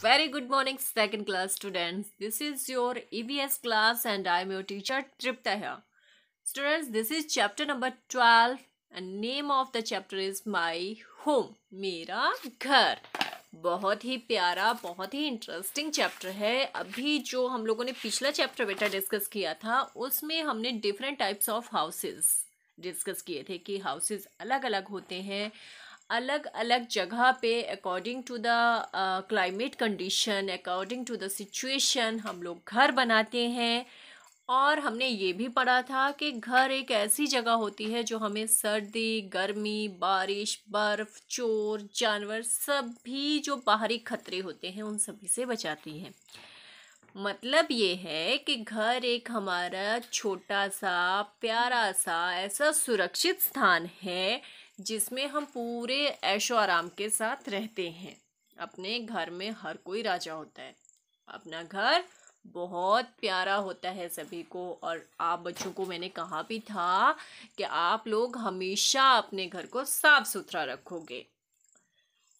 very good morning second class students this is your EVS class and I am your teacher Tripta here students this is chapter number 12 and name of the chapter is my home मेरा घर बहुत ही प्यारा बहुत ही interesting chapter है अभी जो हम लोगों ने पिछला चैप्टर बेटा डिस्कस किया था उसमें हमने different types of houses discuss किए थे कि हाउसेस अलग अलग होते हैं अलग अलग जगह पे according to the climate condition according to the situation हम लोग घर बनाते हैं और हमने ये भी पढ़ा था कि घर एक ऐसी जगह होती है जो हमें सर्दी गर्मी बारिश बर्फ़ चोर जानवर सब भी जो बाहरी खतरे होते हैं उन सभी से बचाती है मतलब ये है कि घर एक हमारा छोटा सा प्यारा सा ऐसा सुरक्षित स्थान है जिसमें हम पूरे ऐशो आराम के साथ रहते हैं अपने घर में हर कोई राजा होता है अपना घर बहुत प्यारा होता है सभी को और आप बच्चों को मैंने कहा भी था कि आप लोग हमेशा अपने घर को साफ सुथरा रखोगे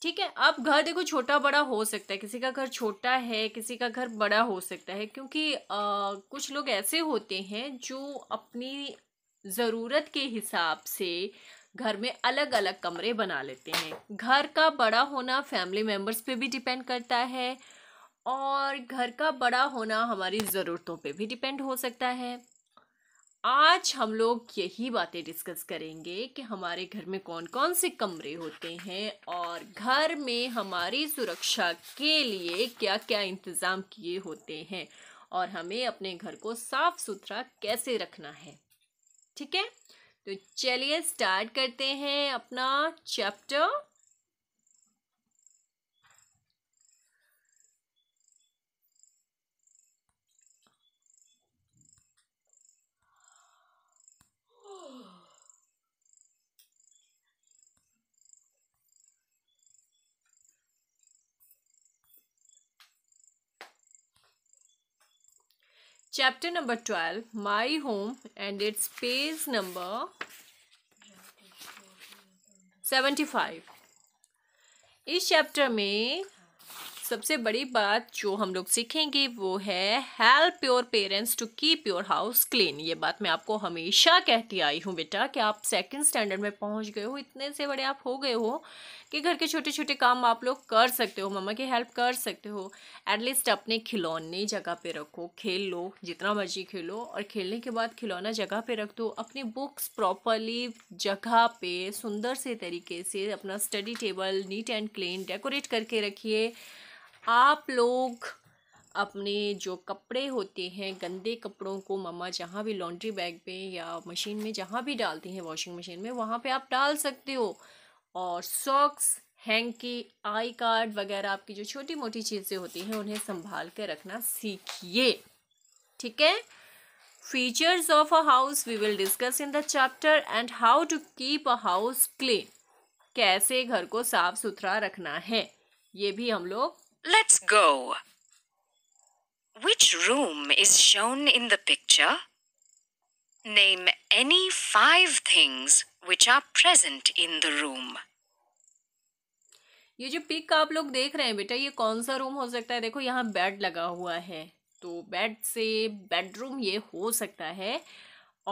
ठीक है अब घर देखो छोटा बड़ा हो सकता है किसी का घर छोटा है किसी का घर बड़ा हो सकता है क्योंकि आ, कुछ लोग ऐसे होते हैं जो अपनी ज़रूरत के हिसाब से घर में अलग अलग कमरे बना लेते हैं घर का बड़ा होना फैमिली मेम्बर्स पे भी डिपेंड करता है और घर का बड़ा होना हमारी ज़रूरतों पे भी डिपेंड हो सकता है आज हम लोग यही बातें डिस्कस करेंगे कि हमारे घर में कौन कौन से कमरे होते हैं और घर में हमारी सुरक्षा के लिए क्या क्या इंतज़ाम किए होते हैं और हमें अपने घर को साफ सुथरा कैसे रखना है ठीक है तो चलिए स्टार्ट करते हैं अपना chapter chapter number 12 my home and its page number 75 इस चैप्टर में सबसे बड़ी बात जो हम लोग सीखेंगे वो है help your parents to keep your house clean ये बात मैं आपको हमेशा कहती आई हूँ बेटा कि आप सेकंड स्टैंडर्ड में पहुँच गए हो इतने से बड़े आप हो गए हो कि घर के छोटे छोटे काम आप लोग कर सकते हो मम्मा की हेल्प कर सकते हो एटलीस्ट अपने खिलौने जगह पे रखो खेल लो जितना मर्जी खेलो और खेलने के बाद खिलौना जगह पे रख दो अपनी बुक्स प्रॉपरली जगह पे सुंदर से तरीके से अपना study table neat and clean decorate करके रखिए आप लोग अपने जो कपड़े होते हैं गंदे कपड़ों को मम्मा जहाँ भी लॉन्ड्री बैग पे या मशीन में जहाँ भी डालती हैं वॉशिंग मशीन में वहाँ पे आप डाल सकते हो और सॉक्स हैंकी आई कार्ड वगैरह आपकी जो छोटी मोटी चीज़ें होती हैं उन्हें संभाल कर रखना सीखिए ठीक है features of a house we will discuss in the chapter and how to keep a house clean कैसे घर को साफ सुथरा रखना है ये भी हम लोग Let's go. Which room is shown in the picture? Name any five things which are present in the room. ये जो पिक आप लोग देख रहे हैं बेटा ये कौन सा रूम हो सकता है देखो यहाँ बेड लगा हुआ है तो बेड से बेडरूम ये हो सकता है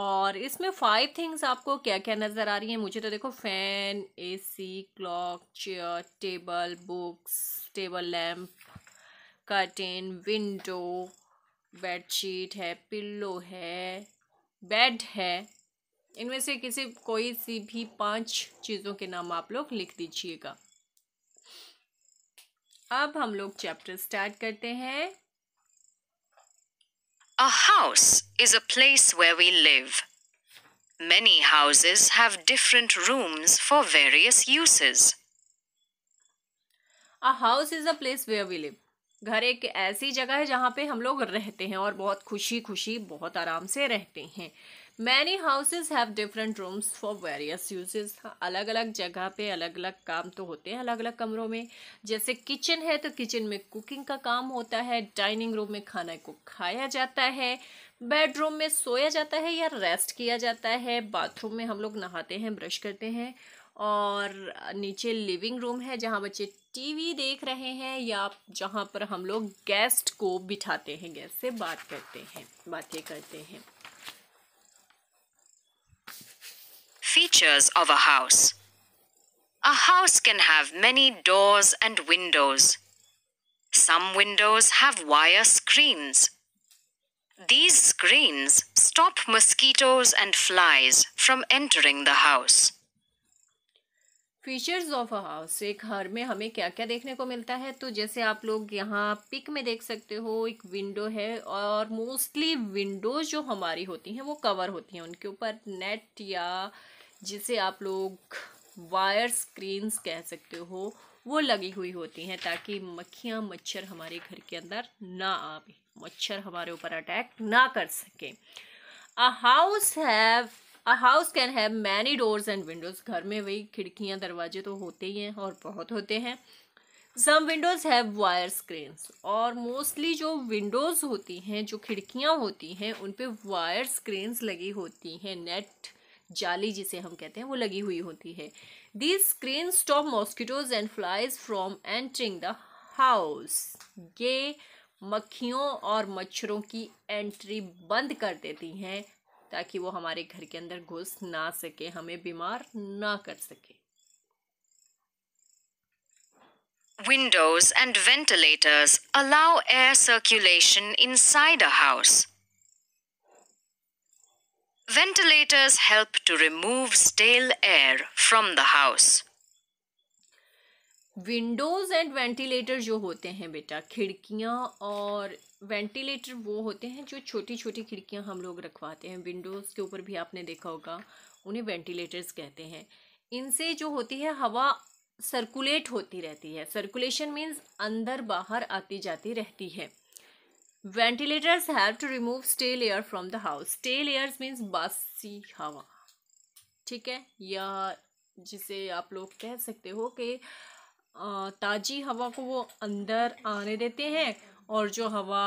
और इसमें फाइव थिंग्स आपको क्या क्या नज़र आ रही हैं मुझे तो देखो fan AC clock chair table books table lamp curtain window bedsheet है पिल्लो है बेड है इनमें से किसी कोई सी भी पांच चीज़ों के नाम आप लोग लिख दीजिएगा अब हम लोग चैप्टर स्टार्ट करते हैं A house is a place where we live. Many houses have different rooms for various uses. A house is a place where we live घर एक ऐसी जगह है जहाँ पे हम लोग रहते हैं और बहुत खुशी खुशी बहुत आराम से रहते हैं many houses have different rooms for various uses अलग अलग जगह पे अलग अलग काम तो होते हैं अलग अलग कमरों में जैसे किचन है तो किचन में कुकिंग का काम होता है डाइनिंग रूम में खाना को खाया जाता है बेडरूम में सोया जाता है या रेस्ट किया जाता है बाथरूम में हम लोग नहाते हैं ब्रश करते हैं और नीचे लिविंग रूम है जहाँ बच्चे टीवी देख रहे हैं या जहाँ पर हम लोग गेस्ट को बिठाते हैं गेस्ट से बात करते हैं बातें करते हैं features of a house a house can have many doors and windows some windows have wire screens These screens stop mosquitoes and flies from entering the house. Features of a house एक घर में हमें क्या क्या देखने को मिलता है तो जैसे आप लोग यहाँ पिक में देख सकते हो एक विंडो है और मोस्टली विंडोज जो हमारी होती हैं वो कवर होती हैं उनके ऊपर नेट या जिसे आप लोग वायर स्क्रीन्स कह सकते हो वो लगी हुई होती हैं ताकि मक्खियाँ मच्छर हमारे घर के अंदर ना आवे मच्छर हमारे ऊपर अटैक ना कर सकें a house have a house can have many doors and windows घर में वही खिड़कियाँ दरवाजे तो होते ही हैं और बहुत होते हैं some windows have wire screen और मोस्टली जो विंडोज़ होती हैं जो खिड़कियाँ होती हैं उन पर वायर स्क्रीन लगी होती हैं नेट जाली जिसे हम कहते हैं वो लगी हुई होती है these screen stop mosquitoes and flies from entering the house ये मक्खियों और मच्छरों की एंट्री बंद कर देती हैं ताकि वो हमारे घर के अंदर घुस ना सके हमें बीमार ना कर सके windows and ventilators allow air circulation inside a house ventilators help to remove stale air from the house windows and ventilator जो होते हैं बेटा खिड़कियां और वेंटिलेटर वो होते हैं जो छोटी छोटी खिड़कियां हम लोग रखवाते हैं विंडोज़ के ऊपर भी आपने देखा होगा उन्हें वेंटिलेटर्स कहते हैं इनसे जो होती है हवा सर्कुलेट होती रहती है सर्कुलेशन मीन्स अंदर बाहर आती जाती रहती है ventilators have to remove stale air from the house stale airs means बासी हवा ठीक है या जिसे आप लोग कह सकते हो कि ताज़ी हवा को वो अंदर आने देते हैं और जो हवा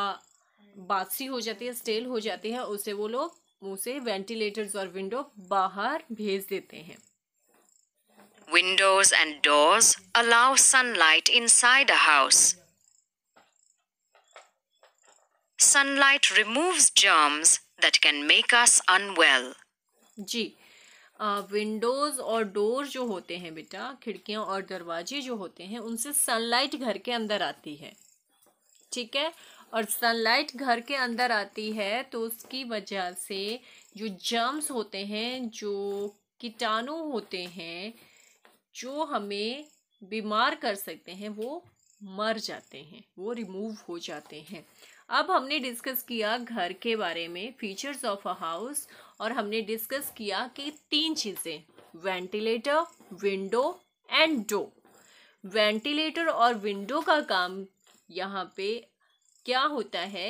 बासी हो जाती है स्टेल हो जाती है उसे वो लोग उसे से वेंटिलेटर्स और विंडो बाहर भेज देते हैं Windows and doors allow sunlight inside a house. Sunlight removes germs that can make us unwell. जी विंडोज और डोर जो होते हैं बेटा खिड़कियां और दरवाजे जो होते हैं उनसे सनलाइट घर के अंदर आती है ठीक है और सनलाइट घर के अंदर आती है तो उसकी वजह से जो जर्म्स होते हैं जो कीटाणु होते हैं जो हमें बीमार कर सकते हैं वो मर जाते हैं वो रिमूव हो जाते हैं अब हमने डिस्कस किया घर के बारे में फीचर्स ऑफ अ हाउस और हमने डिस्कस किया कि तीन चीज़ें ventilator window and door ventilator और विंडो का काम यहाँ पे क्या होता है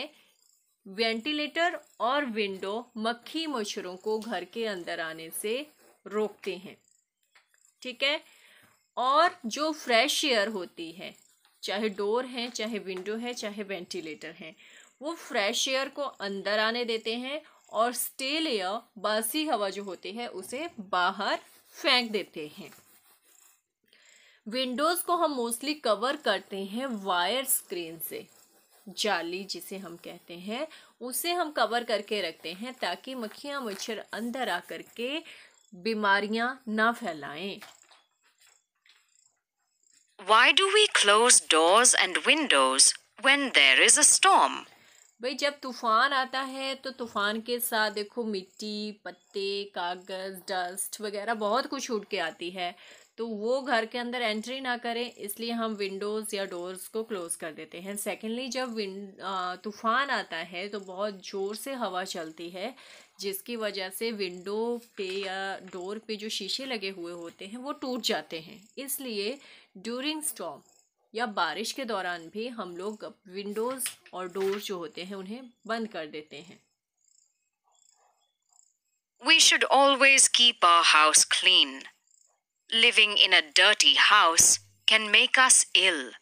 वेंटिलेटर और विंडो मक्खी मच्छरों को घर के अंदर आने से रोकते हैं ठीक है और जो फ्रेश एयर होती है चाहे डोर है चाहे विंडो है चाहे वेंटिलेटर है वो फ्रेश एयर को अंदर आने देते हैं और स्टेल एयर बासी हवा जो होती है उसे बाहर फेंक देते हैं विंडोज़ को हम मोस्टली कवर करते हैं वायर स्क्रीन से जाली जिसे हम कहते हैं उसे हम कवर करके रखते हैं ताकि मक्खियाँ मच्छर अंदर आ के बीमारियाँ ना फैलाएं Why do we close doors and windows when there is a storm? भाई जब तूफान आता है तो तूफान के साथ देखो मिट्टी पत्ते कागज़ डस्ट वगैरह बहुत कुछ उठ के आती है तो वो घर के अंदर एंट्री ना करें इसलिए हम विंडोज़ या डोर्स को क्लोज़ कर देते हैं सेकेंडली जब तूफान आता है तो बहुत ज़ोर से हवा चलती है जिसकी वजह से विंडो पे या डोर पे जो शीशे लगे हुए होते हैं वो टूट जाते हैं इसलिए ड्यूरिंग स्टॉम या बारिश के दौरान भी हम लोग विंडोज़ और डोर जो होते हैं उन्हें बंद कर देते हैं We should always keep our house clean. living in a dirty house can make us ill.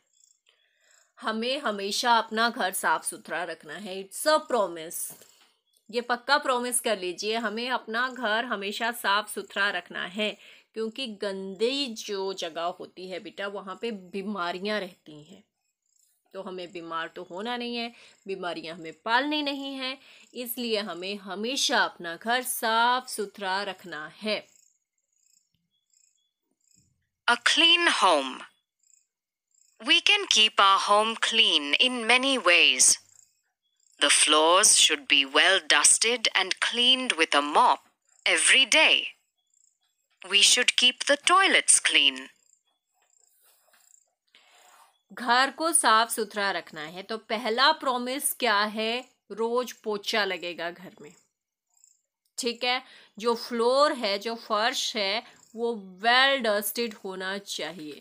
हमें हमेशा अपना घर साफ सुथरा रखना है इट्स अ प्रोमिस ये पक्का प्रोमिस कर लीजिए हमें अपना घर हमेशा साफ सुथरा रखना है क्योंकि गंदी जो जगह होती है बेटा वहाँ पे बीमारियाँ रहती हैं तो हमें बीमार तो होना नहीं है बीमारियाँ हमें पालनी नहीं है इसलिए हमें हमेशा अपना घर साफ सुथरा रखना है A clean home. We can keep our home clean in many ways. The floors should be well dusted and cleaned with a mop every day. We should keep the toilets clean. घर को साफ सुथरा रखना है तो पहला promise क्या है रोज पोछा लगेगा घर में ठीक है जो फ्लोर है जो फर्श है वो वेल डस्टेड होना चाहिए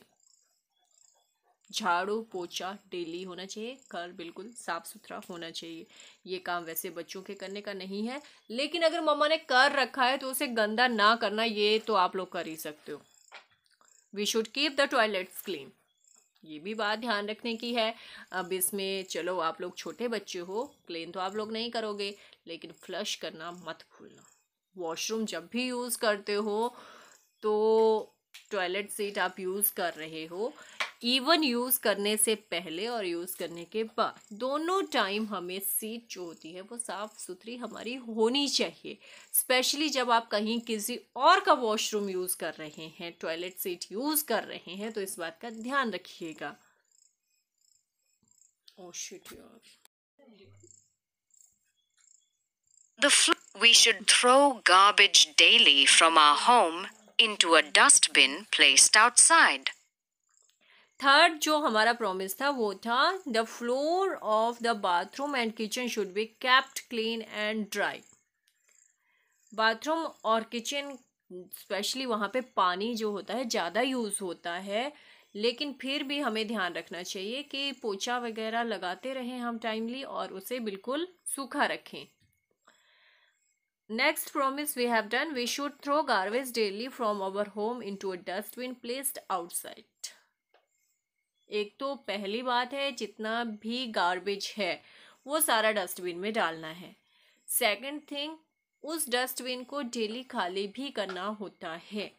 झाड़ू पोछा डेली होना चाहिए घर बिल्कुल साफ सुथरा होना चाहिए ये काम वैसे बच्चों के करने का नहीं है लेकिन अगर मम्मा ने कर रखा है तो उसे गंदा ना करना ये तो आप लोग कर ही सकते हो we should keep the toilets clean ये भी बात ध्यान रखने की है अब इसमें चलो आप लोग छोटे बच्चे हो क्लीन तो आप लोग नहीं करोगे लेकिन फ्लश करना मत भूलना वॉशरूम जब भी यूज़ करते हो तो टॉयलेट सीट आप यूज़ कर रहे हो इवन यूज़ करने से पहले और यूज़ करने के बाद दोनों टाइम हमें सीट जो होती है वो साफ़ सुथरी हमारी होनी चाहिए स्पेशली जब आप कहीं किसी और का वॉशरूम यूज़ कर रहे हैं टॉयलेट सीट यूज़ कर रहे हैं तो इस बात का ध्यान रखिएगा Oh shit, The we should throw garbage daily from our home into a dustbin placed outside. Third जो हमारा promise था वो था the floor of the bathroom and kitchen should be kept clean and dry bathroom और kitchen specially वहाँ पे पानी जो होता है ज़्यादा यूज़ होता है लेकिन फिर भी हमें ध्यान रखना चाहिए कि पोछा वगैरह लगाते रहें हम टाइमली और उसे बिल्कुल सूखा रखें next next promise we have done we should throw garbage daily from our home into a dustbin placed outside एक तो पहली बात है जितना भी गार्बेज है वो सारा डस्टबिन में डालना है सेकंड थिंग उस डस्टबिन को डेली खाली भी करना होता है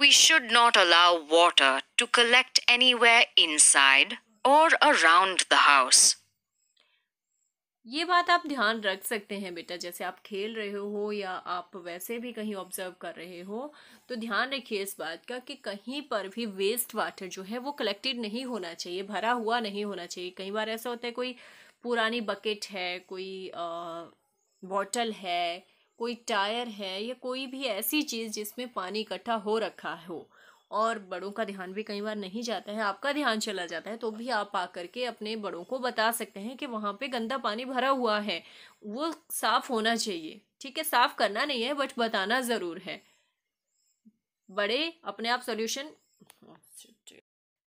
we should not allow water to collect any way inside और अराउंड द हाउस ये बात आप ध्यान रख सकते हैं बेटा जैसे आप खेल रहे हो या आप वैसे भी कहीं ऑब्जर्व कर रहे हो तो ध्यान रखिए इस बात का कि कहीं पर भी वेस्ट वाटर जो है वो कलेक्टेड नहीं होना चाहिए भरा हुआ नहीं होना चाहिए कई बार ऐसा होता है कोई पुरानी बकेट है कोई बॉटल है कोई टायर है या कोई भी ऐसी चीज़ जिसमें पानी इकट्ठा हो रखा हो और बड़ों का ध्यान भी कई बार नहीं जाता है आपका ध्यान चला जाता है तो भी आप आ करके अपने बड़ों को बता सकते हैं कि वहाँ पे गंदा पानी भरा हुआ है वो साफ़ होना चाहिए ठीक है साफ़ करना नहीं है बट बताना ज़रूर है बड़े अपने आप सोल्यूशन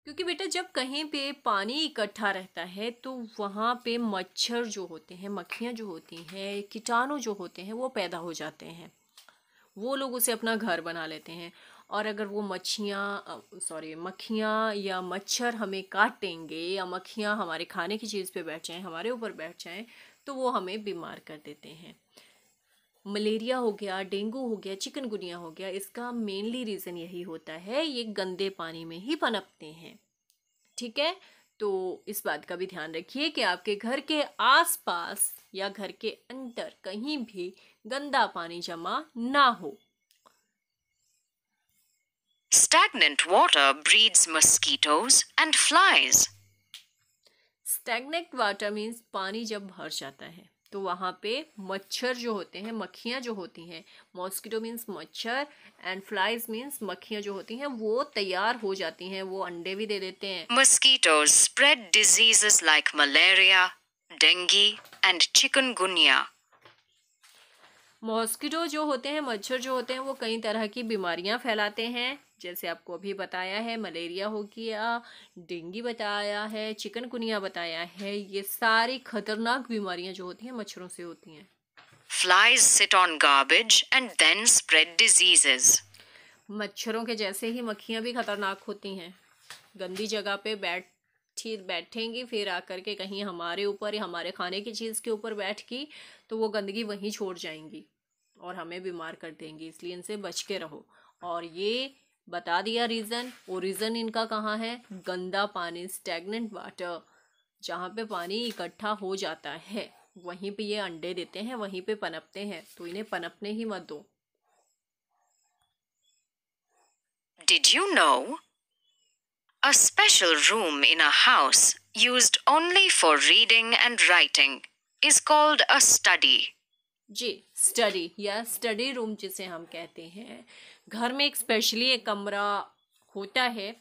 क्योंकि बेटा जब कहीं पे पानी इकट्ठा रहता है तो वहाँ पे मच्छर जो होते हैं मक्खियाँ जो होती हैं कीटाणु जो होते हैं वो पैदा हो जाते हैं वो लोग उसे अपना घर बना लेते हैं और अगर वो मच्छियाँ सॉरी मक्खियाँ या मच्छर हमें काटेंगे या मक्खियाँ हमारे खाने की चीज़ पे बैठ जाएँ हमारे ऊपर बैठ जाएँ तो वो हमें बीमार कर देते हैं मलेरिया हो गया डेंगू हो गया चिकनगुनिया हो गया इसका मेनली रीज़न यही होता है ये गंदे पानी में ही पनपते हैं ठीक है तो इस बात का भी ध्यान रखिए कि आपके घर के आसपास या घर के अंदर कहीं भी गंदा पानी जमा ना हो Stagnant water breeds mosquitoes and flies. Stagnant water means पानी जब भर जाता है तो वहाँ पे मच्छर जो होते हैं मक्खियाँ जो होती हैं मॉस्किटो मीन्स मच्छर एंड फ्लाइज मीन्स मक्खियाँ जो होती हैं वो तैयार हो जाती हैं वो अंडे भी दे देते हैं mosquitoes spread diseases like malaria dengue and chikungunya mosquito जो होते हैं मच्छर जो होते हैं वो कई तरह की बीमारियाँ फैलाते हैं जैसे आपको अभी बताया है मलेरिया हो गया डेंगी बताया है चिकनगुनिया बताया है ये सारी खतरनाक बीमारियां जो होती हैं मच्छरों से होती हैं flies sit on garbage and then spread diseases मच्छरों के जैसे ही मक्खियाँ भी खतरनाक होती हैं गंदी जगह पे बैठ ठीक बैठेंगी फिर आकर के कहीं हमारे ऊपर या हमारे खाने की चीज़ के ऊपर बैठ गई तो वो गंदगी वहीं छोड़ जाएंगी और हमें बीमार कर देंगी इसलिए इनसे बच के रहो और ये बता दिया रीज़न वो रीज़न इनका कहाँ है गंदा पानी स्टेगनेंट वाटर जहाँ पे पानी इकट्ठा हो जाता है वहीं पे ये अंडे देते हैं वहीं पे पनपते हैं तो इन्हें पनपने ही मत दो Did you know? A special room in a house used only for reading and writing is called a study. जी स्टडी या स्टडी रूम जिसे हम कहते हैं घर में एक स्पेशली एक कमरा होता है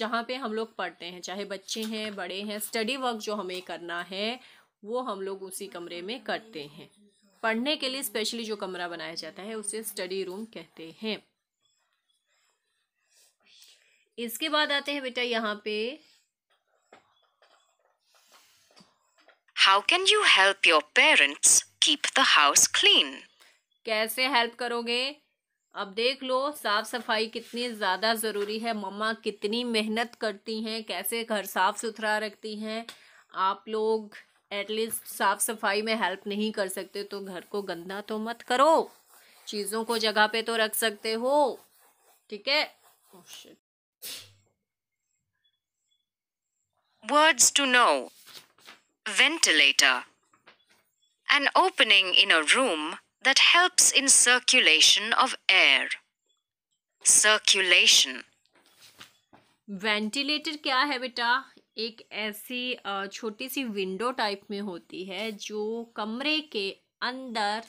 जहाँ पे हम लोग पढ़ते हैं चाहे बच्चे हैं बड़े हैं स्टडी वर्क जो हमें करना है वो हम लोग उसी कमरे में करते हैं पढ़ने के लिए स्पेशली जो कमरा बनाया जाता है उसे स्टडी रूम कहते हैं इसके बाद आते हैं बेटा यहाँ पे how can you help your parents keep the house clean कैसे हेल्प करोगे अब देख लो साफ़ सफाई कितनी ज़्यादा ज़रूरी है मम्मा कितनी मेहनत करती हैं कैसे घर साफ़ सुथरा रखती हैं आप लोग एटलीस्ट साफ़ सफाई में हेल्प नहीं कर सकते तो घर को गंदा तो मत करो चीज़ों को जगह पे तो रख सकते हो ठीक है words to know ventilator an opening in a room that helps in circulation of air. Circulation. Ventilator क्या है बेटा एक ऐसी छोटी सी विंडो टाइप में होती है जो कमरे के अंदर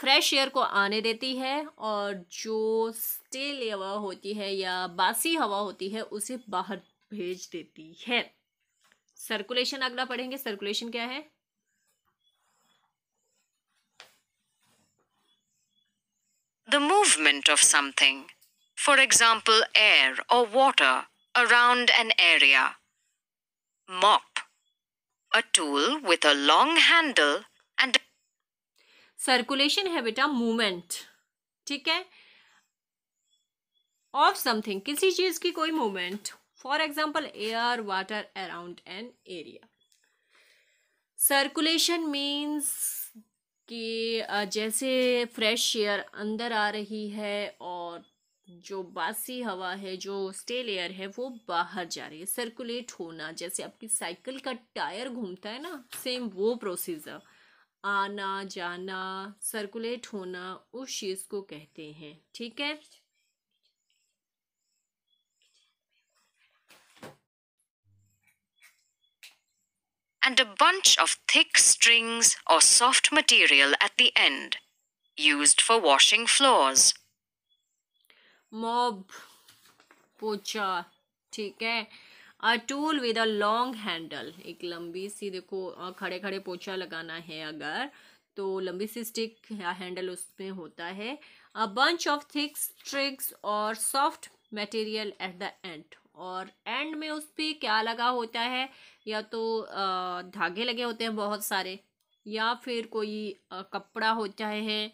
फ्रेश एयर को आने देती है और जो स्टेल हवा होती है या बासी हवा होती है उसे बाहर भेज देती है सर्कुलेशन अगला पढ़ेंगे सर्कुलेशन क्या है the movement of something, for example, air or water around an area. Mop, a tool with a long handle and circulation है बेटा movement ठीक है of something किसी चीज की कोई movement for example air water around an area circulation means कि जैसे फ्रेश एयर अंदर आ रही है और जो बासी हवा है जो स्टेल एयर है वो बाहर जा रही है सर्कुलेट होना जैसे आपकी साइकिल का टायर घूमता है ना सेम वो प्रोसीजर आना जाना सर्कुलेट होना उस चीज़ को कहते हैं ठीक है and a bunch of thick strings or soft material at the end, used for washing floors. Mop, पोछा ठीक है a tool with a long handle एक लंबी सी देखो खड़े खड़े पोछा लगाना है अगर तो लंबी सी स्टिक या हैंडल उसमें होता है a bunch of thick strips और soft material at the end और एंड में उस पर क्या लगा होता है या तो धागे लगे होते हैं बहुत सारे या फिर कोई कपड़ा होता है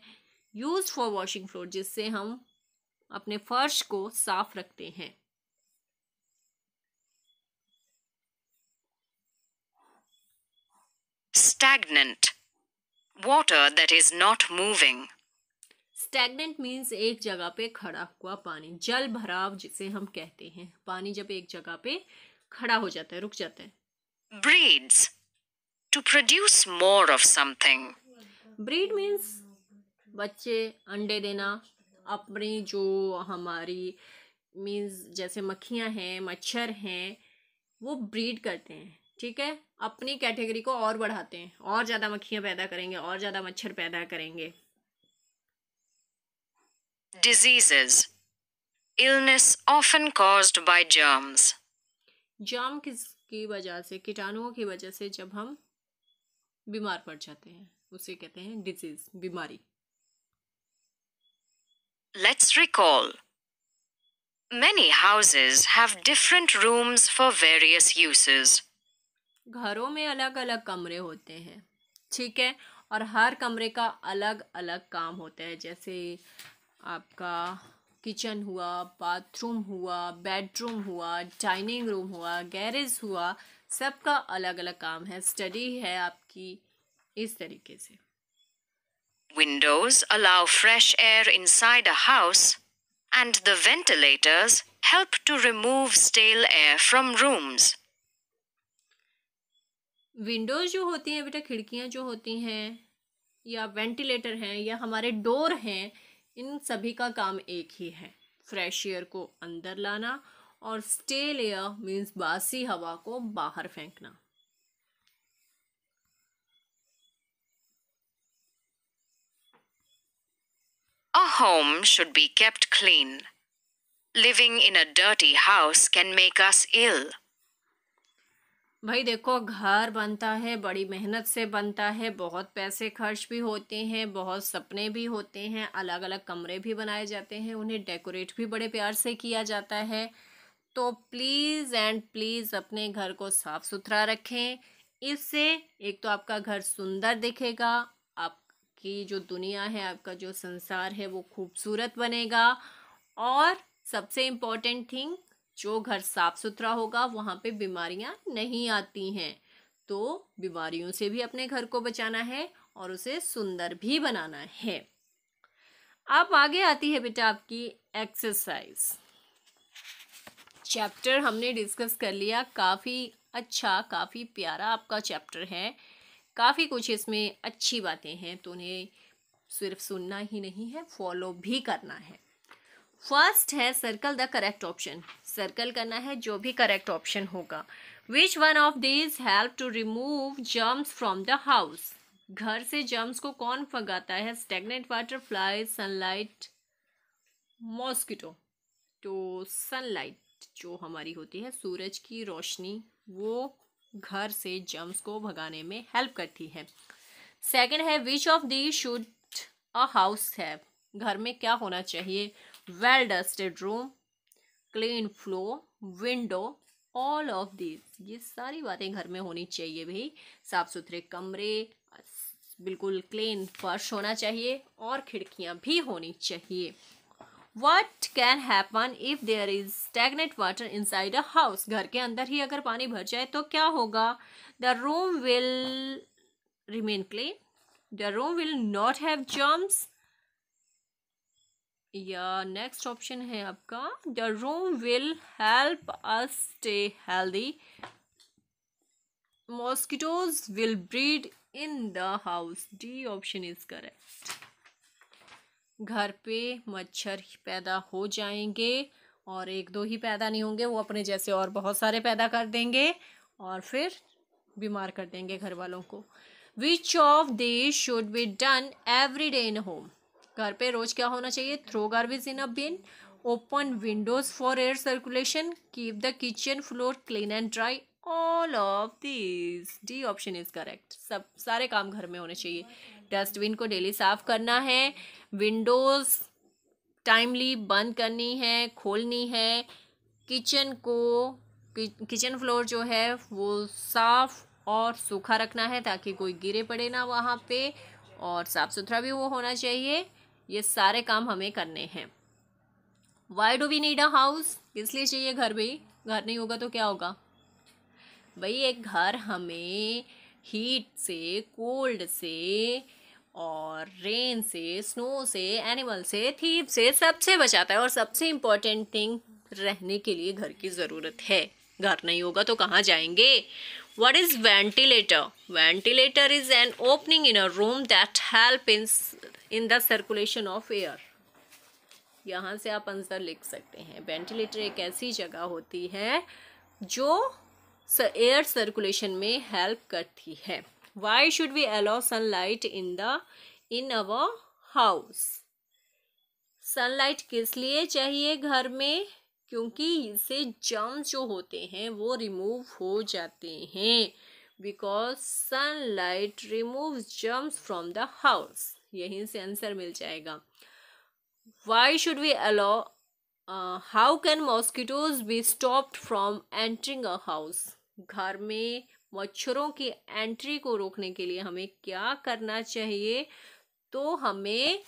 यूज़ फॉर वॉशिंग फ्लोर जिससे हम अपने फर्श को साफ रखते हैं stagnant water that is not moving stagnant means एक जगह पे खड़ा हुआ पानी जल भराव जिसे हम कहते हैं पानी जब एक जगह पे खड़ा हो जाता है रुक जाता है breeds to produce more of something breed means बच्चे अंडे देना अपनी जो हमारी मीन्स जैसे मक्खियां हैं मच्छर हैं वो ब्रीड करते हैं ठीक है अपनी कैटेगरी को और बढ़ाते हैं और ज़्यादा मक्खियाँ पैदा करेंगे और ज़्यादा मच्छर पैदा करेंगे Diseases. Illness often caused by germs. germ किसकी वजह से कीटाणुओं की वजह से जब हम बीमार पड़ जाते हैं उसे कहते हैं डिजीज बीमारी Let's recall. Many houses have different rooms for various uses. घरों में अलग अलग कमरे होते हैं ठीक है और हर कमरे का अलग अलग काम होता है जैसे आपका किचन हुआ बाथरूम हुआ बेडरूम हुआ डाइनिंग रूम हुआ गैरेज हुआ सबका अलग अलग काम है स्टडी है आपकी इस तरीके से windows allow fresh air side a house and the ventilators help to remove stale air from rooms windows जो होती हैं बेटा खिड़कियां जो होती हैं या वेंटिलेटर हैं या हमारे डोर हैं इन सभी का काम एक ही है फ्रेश एयर को अंदर लाना और स्टेल एयर मीन्स बासी हवा को बाहर फेंकना A home should be kept clean. Living in a dirty house can make us ill. भाई देखो घर बनता है बड़ी मेहनत से बनता है बहुत पैसे खर्च भी होते हैं बहुत सपने भी होते हैं अलग अलग कमरे भी बनाए जाते हैं उन्हें डेकोरेट भी बड़े प्यार से किया जाता है तो प्लीज़ एंड प्लीज़ अपने घर को साफ़ सुथरा रखें इससे एक तो आपका घर सुंदर दिखेगा आपकी जो दुनिया है आपका जो संसार है वो खूबसूरत बनेगा और सबसे इम्पॉर्टेंट थिंग जो घर साफ सुथरा होगा वहाँ पे बीमारियाँ नहीं आती हैं तो बीमारियों से भी अपने घर को बचाना है और उसे सुंदर भी बनाना है अब आगे आती है बेटा आपकी एक्सरसाइज चैप्टर हमने डिस्कस कर लिया काफ़ी अच्छा काफ़ी प्यारा आपका चैप्टर है काफ़ी कुछ इसमें अच्छी बातें हैं तो उन्हें सिर्फ सुनना ही नहीं है फॉलो भी करना है फर्स्ट है circle the correct option circle करना है जो भी करेक्ट ऑप्शन होगा which one of these help to remove germs from the house घर से जर्म्स को कौन फगाता है stagnant water fly sunlight mosquito तो सनलाइट जो हमारी होती है सूरज की रोशनी वो घर से जर्म्स को भगाने में हेल्प करती है सेकंड है which of the should a house है घर में क्या होना चाहिए well dusted room clean floor window all of this ये सारी बातें घर में होनी चाहिए भाई साफ सुथरे कमरे बिल्कुल क्लीन फर्श होना चाहिए और खिड़कियाँ भी होनी चाहिए what can happen if there is stagnant water inside a house घर के अंदर ही अगर पानी भर जाए तो क्या होगा the room will remain clean the room will not have germs या नेक्स्ट ऑप्शन है आपका the room will help us stay healthy mosquitoes will breed in the house D option is correct घर पे मच्छर पैदा हो जाएंगे और एक दो ही पैदा नहीं होंगे वो अपने जैसे और बहुत सारे पैदा कर देंगे और फिर बीमार कर देंगे घर वालों को which of these should be done every day in home घर पे रोज क्या होना चाहिए throw garbage in a bin open windows for air circulation keep the kitchen floor clean and dry all of this D option is correct सब सारे काम घर में होने चाहिए डस्टबिन को डेली साफ करना है विंडोज टाइमली बंद करनी है खोलनी है किचन को किचन फ्लोर जो है वो साफ और सूखा रखना है ताकि कोई गिरे पड़े ना वहाँ पे और साफ़ सुथरा भी वो होना चाहिए ये सारे काम हमें करने हैं why do we need a house किस लिए चाहिए घर भी घर नहीं होगा तो क्या होगा भाई एक घर हमें हीट से कोल्ड से और रेन से स्नो से एनिमल से थीप से सबसे बचाता है और सबसे इम्पॉर्टेंट थिंग रहने के लिए घर की ज़रूरत है घर नहीं होगा तो कहाँ जाएंगे what is ventilator ventilator is an opening in a room that help in in the circulation of air यहाँ से आप आंसर लिख सकते हैं वेंटिलेटर एक ऐसी जगह होती है जो एयर सर्कुलेशन में हेल्प करती है why should we allow light in the in our house sunlight किस लिए चाहिए घर में क्योंकि इससे जर्म्स जो होते हैं वो रिमूव हो जाते हैं because sunlight removes germs from the house यहीं से आंसर मिल जाएगा why should we allow how can mosquitoes be stopped from entering a house घर में मच्छरों की एंट्री को रोकने के लिए हमें क्या करना चाहिए तो हमें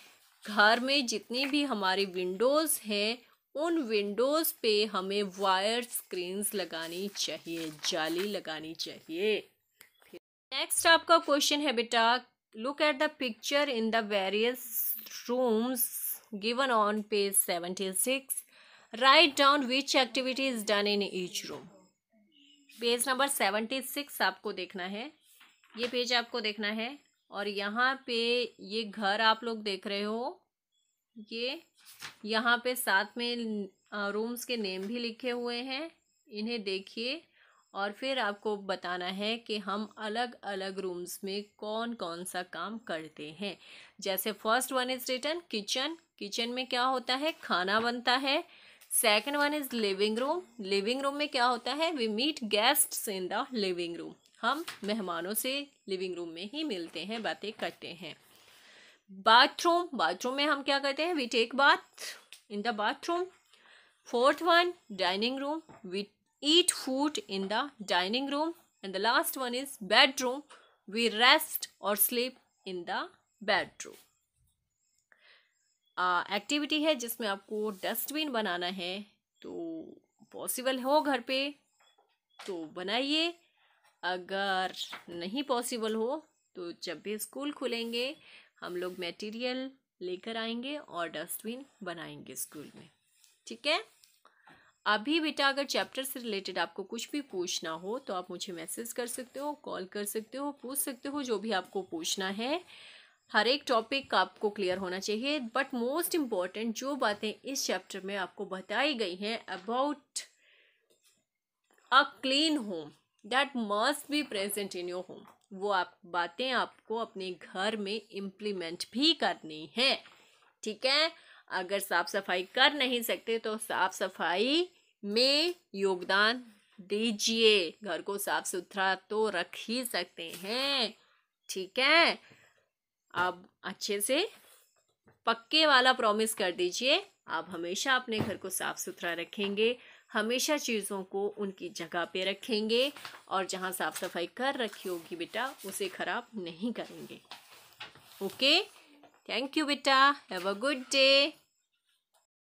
घर में जितनी भी हमारी विंडोज़ हैं उन विंडोज़ पे हमें वायर स्क्रीन्स लगानी चाहिए जाली लगानी चाहिए नेक्स्ट आपका क्वेश्चन है बेटा look at the picture in the various rooms given on page 76 write down which activity is done in each room page number seventy six आपको देखना है ये पेज आपको देखना है और यहाँ पे ये घर आप लोग देख रहे हो ये यहाँ पे साथ में रूम्स के नेम भी लिखे हुए हैं इन्हें देखिए और फिर आपको बताना है कि हम अलग अलग रूम्स में कौन कौन सा काम करते हैं जैसे first one is return kitchen kitchen में क्या होता है खाना बनता है second one is living room living room में क्या होता है we meet guests in the living room हम मेहमानों से लिविंग रूम में ही मिलते हैं बातें करते हैं बाथरूम बाथरूम में हम क्या करते हैं we take bath in the bathroom fourth one dining room we eat food in the dining room and the last one is bedroom we rest or sleep in the bedroom activity uh, है जिसमें आपको dustbin बनाना है तो possible हो घर पे तो बनाइए अगर नहीं पॉसिबल हो तो जब भी स्कूल खुलेंगे हम लोग मटेरियल लेकर आएंगे और डस्टबिन बनाएंगे स्कूल में ठीक है अभी बेटा अगर चैप्टर से रिलेटेड आपको कुछ भी पूछना हो तो आप मुझे मैसेज कर सकते हो कॉल कर सकते हो पूछ सकते हो जो भी आपको पूछना है हर एक टॉपिक आपको क्लियर होना चाहिए बट मोस्ट इम्पॉर्टेंट जो बातें इस चैप्टर में आपको बताई गई हैं about a clean home that must be present in your home वो आप बातें आपको अपने घर में इम्प्लीमेंट भी करनी है ठीक है अगर साफ सफाई कर नहीं सकते तो साफ सफाई में योगदान दीजिए घर को साफ सुथरा तो रख ही सकते हैं ठीक है अब अच्छे से पक्के वाला प्रॉमिस कर दीजिए आप हमेशा अपने घर को साफ सुथरा रखेंगे हमेशा चीज़ों को उनकी जगह पे रखेंगे और जहाँ साफ सफाई कर रखी होगी बेटा उसे ख़राब नहीं करेंगे ओके थैंक यू बेटा हैव अ गुड डे